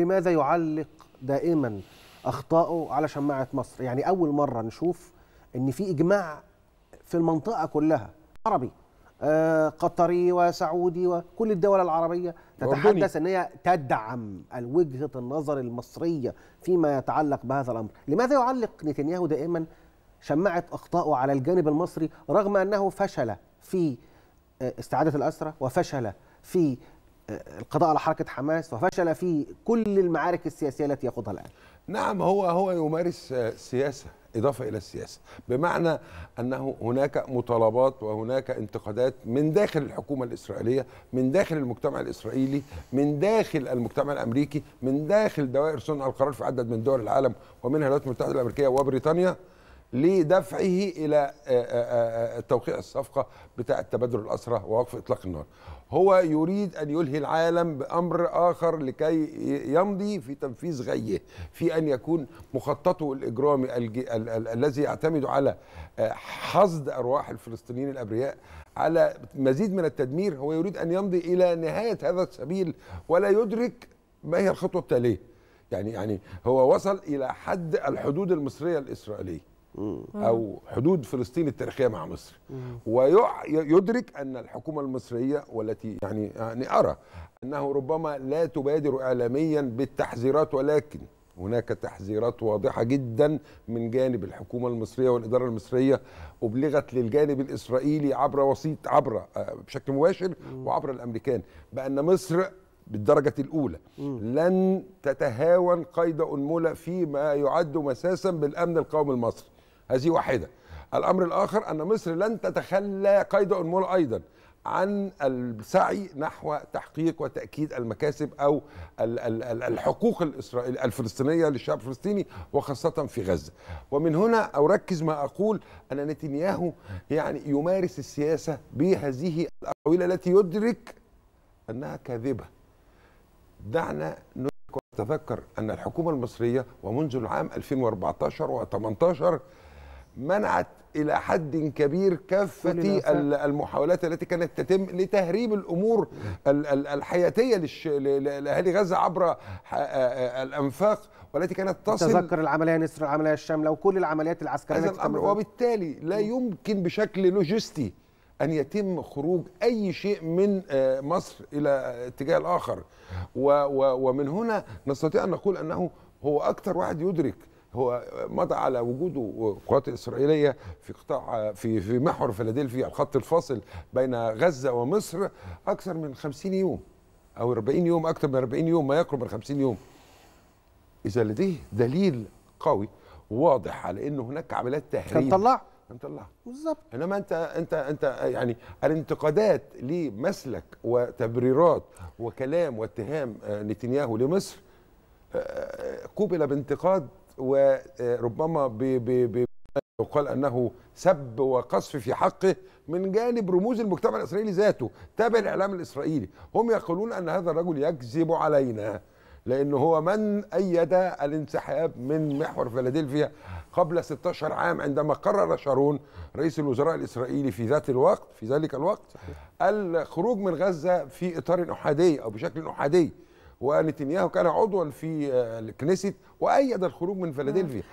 لماذا يعلق دائما اخطائه على شماعه مصر يعني اول مره نشوف ان في اجماع في المنطقه كلها عربي آه قطري وسعودي وكل الدول العربيه تتحدث ان هي تدعم وجهه النظر المصريه فيما يتعلق بهذا الامر لماذا يعلق نتنياهو دائما شماعه اخطائه على الجانب المصري رغم انه فشل في آه، استعاده الاسرى وفشل في القضاء على حركه حماس وفشل في كل المعارك السياسيه التي يخوضها الان نعم هو هو يمارس سياسه اضافه الى السياسه بمعنى انه هناك مطالبات وهناك انتقادات من داخل الحكومه الاسرائيليه من داخل المجتمع الاسرائيلي من داخل المجتمع الامريكي من داخل دوائر صنع القرار في عدد من دول العالم ومنها الولايات المتحده الامريكيه وبريطانيا لدفعه الى آه، آه، آه، توقيع الصفقه بتاع تبادل الاسرى ووقف اطلاق النار. هو يريد ان يلهي العالم بامر اخر لكي يمضي في تنفيذ غيه، في ان يكون مخططه الاجرامي ال... ال... الذي يعتمد على حصد ارواح الفلسطينيين الابرياء على مزيد من التدمير، هو يريد ان يمضي الى نهايه هذا السبيل ولا يدرك ما هي الخطوه التاليه. يعني يعني هو وصل الى حد الحدود المصريه الاسرائيليه. او حدود فلسطين التاريخيه مع مصر ويدرك ان الحكومه المصريه والتي يعني, يعني ارى انه ربما لا تبادر اعلاميا بالتحذيرات ولكن هناك تحذيرات واضحه جدا من جانب الحكومه المصريه والاداره المصريه ابلغت للجانب الاسرائيلي عبر وسيط عبر آه، بشكل مباشر وعبر الامريكان بان مصر بالدرجة الأولى لن تتهاون قيد أنملة فيما يعد مساسا بالأمن القومي المصري هذه واحدة الأمر الآخر أن مصر لن تتخلى قيد أنمول أيضا عن السعي نحو تحقيق وتأكيد المكاسب أو الحقوق الإسرائيل الفلسطينية للشعب الفلسطيني وخاصة في غزة ومن هنا أركز ما أقول أن نتنياهو يعني يمارس السياسة بهذه الأقاويل التي يدرك أنها كاذبة دعنا نتذكر أن الحكومة المصرية ومنذ العام 2014 و18 منعت الى حد كبير كافه المحاولات التي كانت تتم لتهريب الامور الحياتيه لاهالي غزه عبر آه، آه، الانفاق والتي كانت تصل تذكر العمليه نصر العمليه الشامله وكل العمليات العسكريه هذا الامر وبالتالي لا يمكن بشكل لوجستي ان يتم خروج اي شيء من آه، مصر الى اتجاه الاخر ومن هنا نستطيع ان نقول انه هو اكثر واحد يدرك هو مضى على وجوده قوات اسرائيليه في قطاع في في محور فيلادلفيا الخط الفاصل بين غزه ومصر اكثر من 50 يوم او 40 يوم اكثر من 40 يوم ما يقرب من 50 يوم اذا لديه دليل قوي واضح على ان هناك عمليات تهريب طلع نطلعها بالظبط انما انت انت انت يعني الانتقادات لمسلك وتبريرات وكلام واتهام آه، نتنياهو لمصر آه، آه، قوبل بانتقاد وربما يقال انه سب وقصف في حقه من جانب رموز المجتمع الاسرائيلي ذاته تابع الاعلام الاسرائيلي هم يقولون ان هذا الرجل يكذب علينا لانه هو من ايد الانسحاب من محور فيلادلفيا قبل 16 عام عندما قرر شارون رئيس الوزراء الاسرائيلي في ذات الوقت في ذلك الوقت الخروج من غزه في اطار احادي او بشكل احادي ونتنياهو كان عضوا في آه، الكنيست وايد الخروج من فيلادلفيا